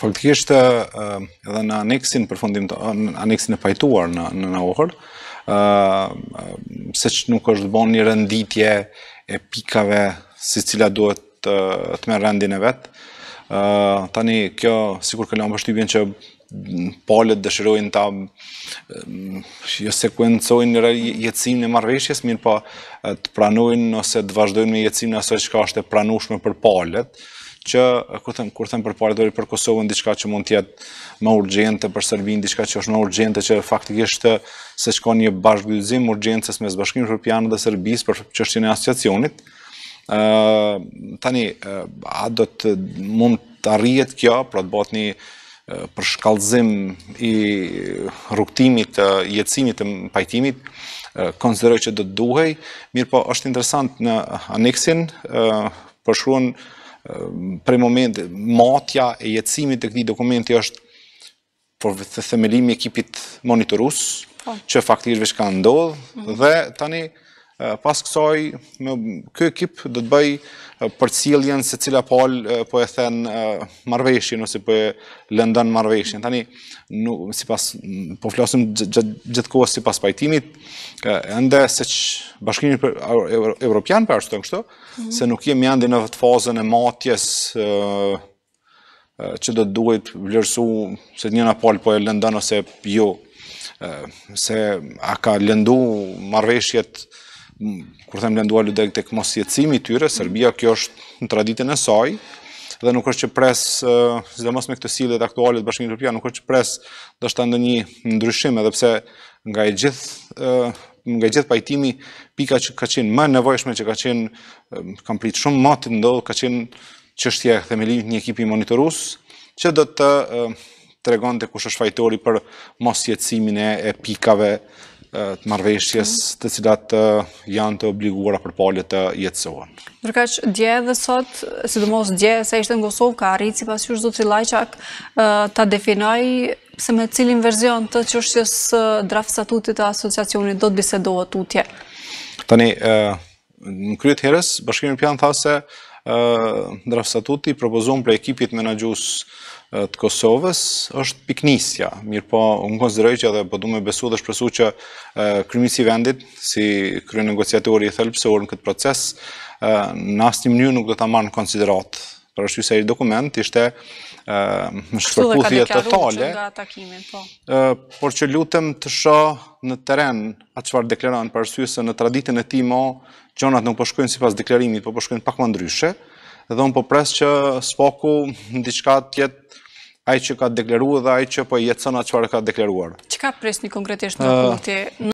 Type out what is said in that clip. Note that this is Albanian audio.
Faktikisht edhe në aneksin për të aneksin e pajtuar në në ohër, se që nuk është bon një rënditje e pikave si cila duhet të me rëndin e vetë. Tani, kjo, si kur këllam për që polet dëshirojnë ta jo sekuencojnë një jetësim në marveshjes, mirë pa po, të pranojnë ose të vazhdojnë me jetësim në asoj që ka është e pranushme për polet që kur them kur them për para për Kosovën diçka që mund të jetë më urgjente për Serbin diçka që është më urgjente që faktikisht se shkon një bashkëlyzim urgjencës mes Bashkimit Evropian dhe Serbisë për çështjen e asociacionit. ë tani a do të mund të arrihet kjo për të bërë një për shkallëzim i rrugtimit të jetësimit të pajtimit konsideroj që do të duhej, mirëpo është interesant në aneksin për prej moment, matja e jetësimit të këti dokumenti është për e ekipit monitorus, po. që faktisht vishka ndodhë, mhm. dhe tani, pas kësaj, kë ekip dhe të bëj për ciljen se cila pol po e then marveshje, ose po e lëndën marveshje. Tani, si pas, po flasëm gjithë kohës si pas pajtimit, ndë se që bashkinit Europian për po ashtë të kështë, mhm. se nuk jemi andi në vëtë fazën e matjes që dhe duhet vlerësu se një në pol po e lëndën ose jo, se a ka lëndu marveshjet kur them lënduar Ludek tek mos jetësimi i tyre, Serbia kjo është në traditën e saj dhe nuk është që pres, sidomos me këtë sillje të aktualit Bashkimit Evropian, nuk është që pres ndoshta ndonjë ndryshim, edhe pse nga e gjithë nga gjithë pajtimi pika që ka qenë më nevojshme që ka qenë kam pritë shumë më të ndodh ka qenë çështja e themelimit një ekipi monitorues që do të tregonte kush është fajtori për mos jetësimin e pikave të marveshjes të cilat janë të obliguara për palet të jetësohën. Nërkaq, dje dhe sot, sidomos dje se ishte në Kosovë, ka arritë si pas jush zotë i lajqak të definoj se me cilin verzion të qështjes draft statutit të asociacionit do të bisedohet të utje. Tani, në kryet herës, Bashkimin pjanë tha se draft statuti propozon për ekipit menagjus të Kosovës është piknisja, mirë po unë konsideroj që edhe përdu po me besu dhe shpresu që kryminës vendit, si kryinë negociatori i thëllë në këtë proces, në asë një nuk do të amarë në konsiderat, për është se i dokument, ishte më shkërkuthje të tale, por që lutëm të shë në teren atë qëfar dekleranë, për është vise në traditën e ti mo, gjonat nuk përshkojnë po si pas deklarimit, po përshkojnë po pak më ndryshe, dhe unë po presë që spoku në diçka tjetë aj që ka dekleru dhe aj që po jetësën atë që ka deklaruar. Që ka presë një konkretisht në punkti